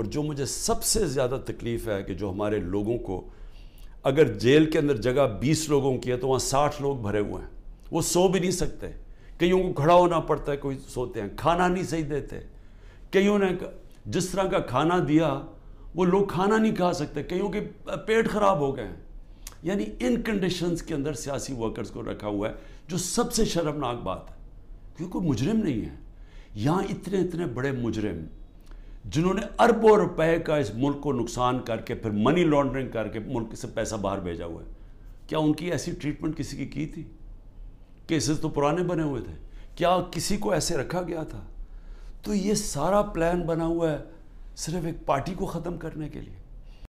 और जो मुझे सबसे ज़्यादा तकलीफ़ है कि जो हमारे लोगों को अगर जेल के अंदर जगह 20 लोगों की है तो वहाँ 60 लोग भरे हुए हैं वो सो भी नहीं सकते कईयों को खड़ा होना पड़ता है कोई सोते हैं खाना नहीं सही देते कईयों ने जिस तरह का खाना दिया वो लोग खाना नहीं खा सकते कईयों के पेट ख़राब हो गए हैं यानी इन कंडीशंस के अंदर सियासी वर्कर्स को रखा हुआ है जो सबसे शर्मनाक बात है क्योंकि मुजरिम नहीं है यहाँ इतने इतने बड़े मुजरिम जिन्होंने अरबों रुपए का इस मुल्क को नुकसान करके फिर मनी लॉन्ड्रिंग करके मुल्क से पैसा बाहर भेजा हुआ है क्या उनकी ऐसी ट्रीटमेंट किसी की की थी केसेस तो पुराने बने हुए थे क्या किसी को ऐसे रखा गया था तो ये सारा प्लान बना हुआ है सिर्फ एक पार्टी को ख़त्म करने के लिए